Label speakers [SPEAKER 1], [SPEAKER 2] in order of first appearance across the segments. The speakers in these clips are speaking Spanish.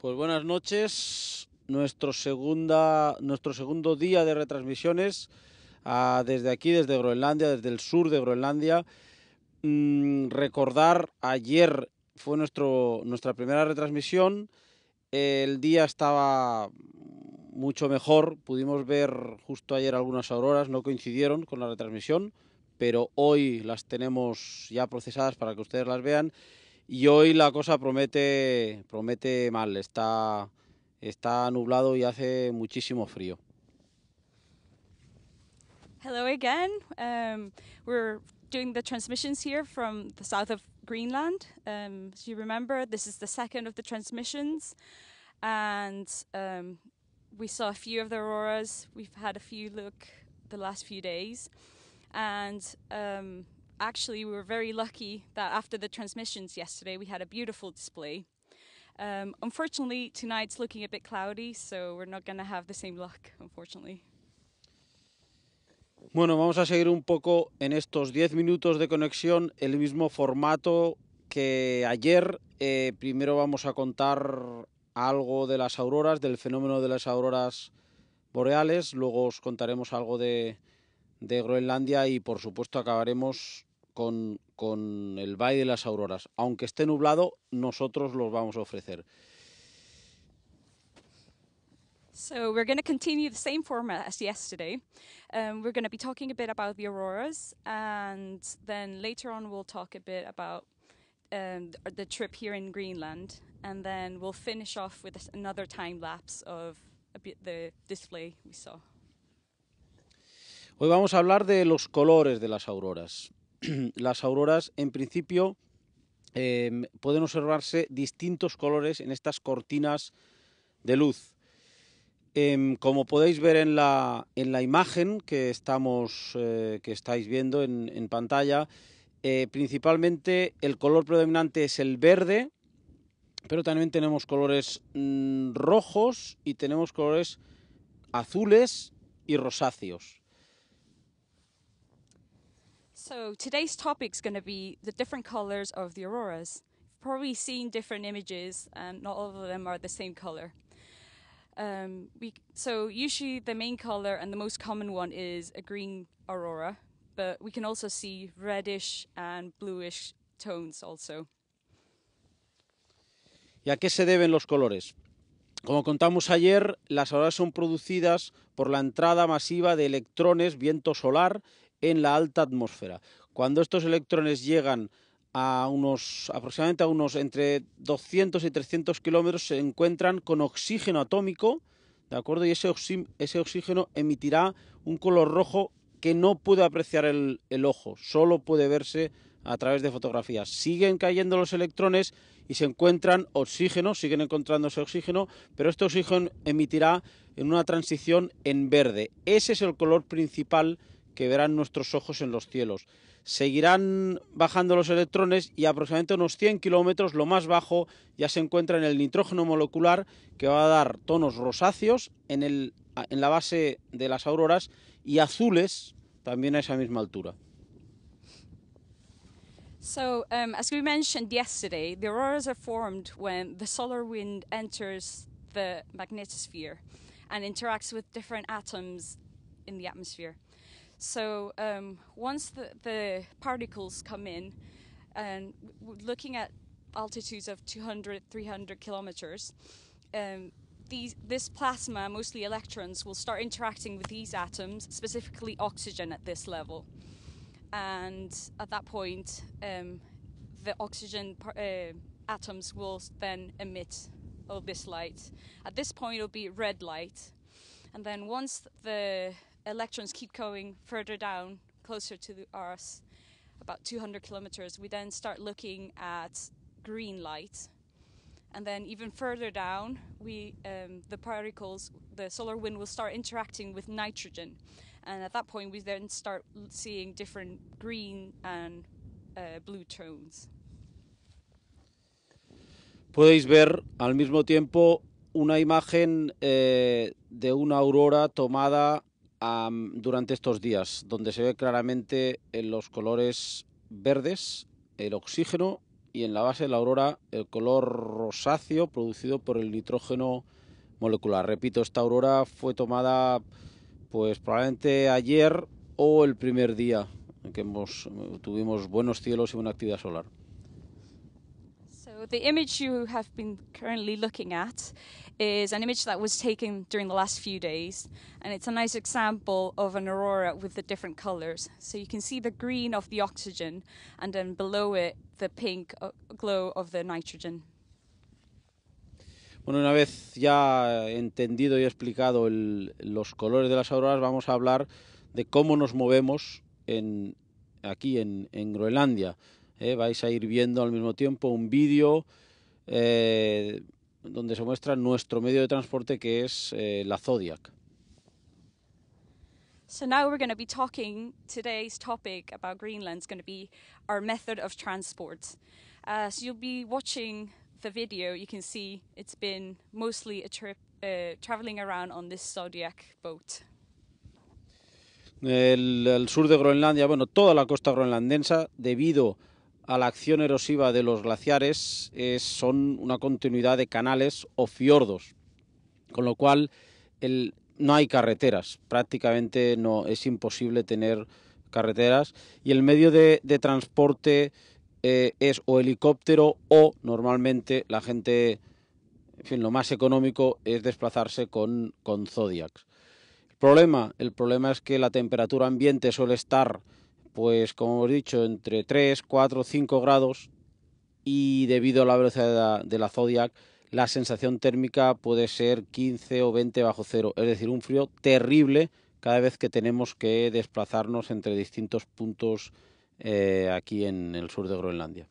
[SPEAKER 1] Pues buenas noches. Nuestro, segunda, nuestro segundo día de retransmisiones ah, desde aquí, desde Groenlandia, desde el sur de Groenlandia. Mm, recordar, ayer fue nuestro, nuestra primera retransmisión. El día estaba mucho mejor. Pudimos ver justo ayer algunas auroras, no coincidieron con la retransmisión, pero hoy las tenemos ya procesadas para que ustedes las vean. y hoy la cosa promete, promete mal, está, está nublado y hace muchísimo frío.
[SPEAKER 2] Hello again. Um, we're doing the transmissions here from the south of Greenland. Um, as you remember, this is the second of the transmissions, and um, we saw a few of the auroras. We've had a few look the last few days, and um, actually, we were very lucky that after the transmissions yesterday, we had a beautiful display. Um, unfortunately, tonight's looking a bit cloudy, so we're not going to have the same luck, unfortunately.
[SPEAKER 1] Bueno, vamos a seguir un poco en estos 10 minutos de conexión el mismo formato que ayer. Eh, primero vamos a contar algo de las auroras, del fenómeno de las auroras boreales, luego os contaremos algo de, de Groenlandia y por supuesto acabaremos con, con el Valle de las Auroras. Aunque esté nublado, nosotros los vamos a ofrecer.
[SPEAKER 2] So we're going to continue the same format as yesterday. Um, we're going to be talking a bit about the auroras, and then later on we'll talk a bit about um, the trip here in Greenland, and then we'll finish off with another time lapse of the display we saw.
[SPEAKER 1] Hoy vamos a hablar de los colores de las auroras. las auroras, en principio, em, pueden observarse distintos colores en estas cortinas de luz. Em, como podéis ver en la, imagen que, estamos, eh, que estáis viendo en, pantalla, eh, principalmente el color predominante es el verde, pero también tenemos colores mm, rojos y tenemos colores azules y rosáceos.
[SPEAKER 2] So today's topic is going to be the different colors of the auroras. You've probably seen different images, and not all of them are the same color. Um, we, so usually the main color and the most common one is a green aurora, but we can also see reddish and bluish tones also.
[SPEAKER 1] ¿Y a qué se deben los colores? Como contamos ayer, las auroras son producidas por la entrada masiva de electrones, viento solar en la alta atmósfera. Cuando estos electrones llegan a unos aproximadamente a unos entre 200 y 300 kilómetros se encuentran con oxígeno atómico, ¿de acuerdo? Y ese, oxígeno emitirá un color rojo que no puede apreciar el, el ojo, solo puede verse a través de fotografías. Siguen cayendo los electrones y se encuentran oxígeno, siguen encontrándose oxígeno, pero este oxígeno emitirá en una transición en verde. Ese es el color principal que verán nuestros ojos en los cielos. Seguirán bajando los electrones y aproximadamente unos 100 kilómetros, lo más bajo, ya se encuentra en el nitrógeno molecular que va a dar tonos rosáceos en, el, en la base de las auroras y azules también a esa misma altura.
[SPEAKER 2] So, um, as we mentioned yesterday, the auroras are formed solar wind enters the magnetosphere and interacts with different atoms in the atmosphere. So um, once the, the, particles come in, and looking at altitudes of 200, 300 kilometers, um, these, this plasma, mostly electrons, will start interacting with these atoms, specifically oxygen at this level. And at that point, um, the oxygen uh, atoms will then emit all this light. At this point, it'll be red light. And then once the electrons keep going further down, closer to the Earth, about 200 kilometers, we then start looking at green light. And then even further down, we um, the particles, the solar wind will start interacting with nitrogen, and at that point we then start seeing different green and uh, blue tones.
[SPEAKER 1] Podéis ver al mismo tiempo una imagen eh, de una aurora tomada durante estos días, donde se ve claramente en los colores verdes el oxígeno y en la base de la aurora el color rosáceo producido por el nitrógeno molecular. Repito, esta aurora fue tomada pues probablemente ayer o el primer día en que hemos, tuvimos buenos cielos y buena actividad solar.
[SPEAKER 2] the image you have been currently looking at is an image that was taken during the last few days, and it's a nice example of an aurora with the different colors. So you can see the green of the oxygen, and then below it, the pink uh, glow of the nitrogen.
[SPEAKER 1] Bueno, una vez ya entendido y explicado el, los colores de las auroras, vamos a hablar de cómo nos movemos en, aquí en, en Groenlandia. Eh, vais a ir viendo al mismo tiempo un vídeo eh, donde se muestra nuestro medio de transporte que es eh, la Zodiac.
[SPEAKER 2] So now we're going to be talking today's topic about Greenland's going to be our method of transport. Uh, so you'll be watching the video. You can see it's been mostly a trip uh, traveling around on this Zodiac boat.
[SPEAKER 1] El, el sur de Groenlandia, bueno, toda la costa groenlandesa debido a la acción erosiva de los glaciares son una continuidad de canales o fiordos, con lo cual no hay carreteras, prácticamente no es imposible tener carreteras y el medio de, transporte eh, es o helicóptero o normalmente la gente, en fin, lo más económico es desplazarse con, con Zodiacs. El problema, el problema es que la temperatura ambiente suele estar pues como hemos dicho, entre 3, 4, 5 grados y debido a la velocidad de la Zodiac, la sensación térmica puede ser 15 o 20 bajo cero, es decir, un frío terrible cada vez que tenemos que desplazarnos entre distintos puntos eh, aquí en el sur de Groenlandia.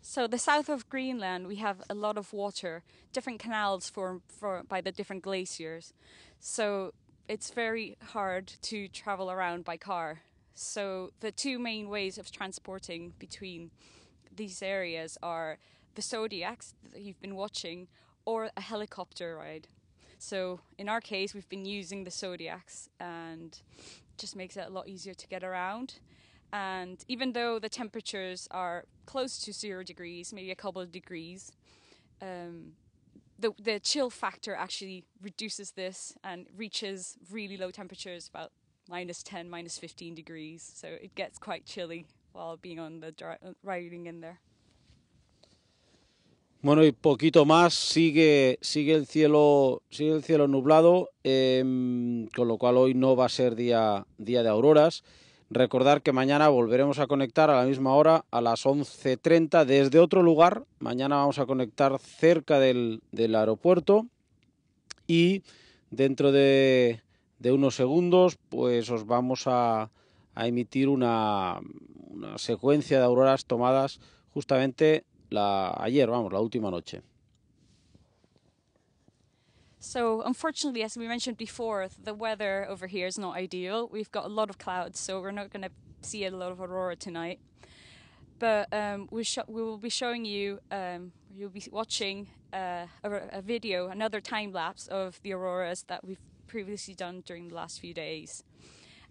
[SPEAKER 2] So the south of Greenland, we have a lot of water, different canals formed for, by the different glaciers. So it's very hard to travel around by car. So the two main ways of transporting between these areas are the zodiacs that you've been watching or a helicopter ride. So in our case, we've been using the zodiacs and just makes it a lot easier to get around. And even though the temperatures are close to zero degrees, maybe a couple of degrees, um, the, the chill factor actually reduces this and reaches really low temperatures, about minus 10, minus 15 degrees. So it gets quite chilly while being on the dry, uh, riding in there.
[SPEAKER 1] Bueno, y poquito más, sigue, sigue, el, cielo, sigue el cielo nublado, eh, con lo cual hoy no va a ser día, día de auroras. Recordar que mañana volveremos a conectar a la misma hora, a las 11.30, desde otro lugar. Mañana vamos a conectar cerca del, del aeropuerto y dentro de, unos segundos pues os vamos a, emitir una, una, secuencia de auroras tomadas justamente la, ayer, vamos, la última noche.
[SPEAKER 2] So unfortunately, as we mentioned before, the weather over here is not ideal. We've got a lot of clouds, so we're not going to see a lot of aurora tonight. But um, we, we, will be showing you, um, you'll be watching uh, a, a video, another time lapse of the auroras that we've previously done during the last few days.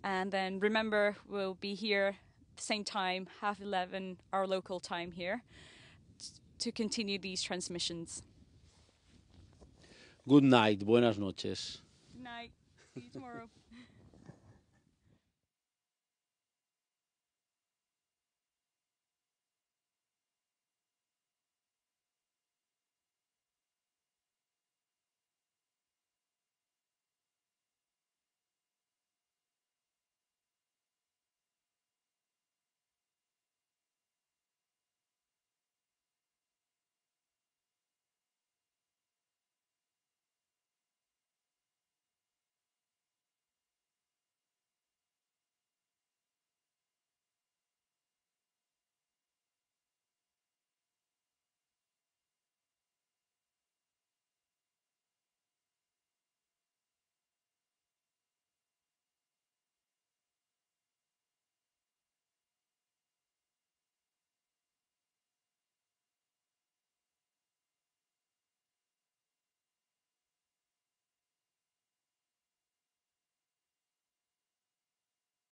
[SPEAKER 2] And then remember, we'll be here same time, half 11, our local time here, to continue these transmissions.
[SPEAKER 1] Good night, buenas noches.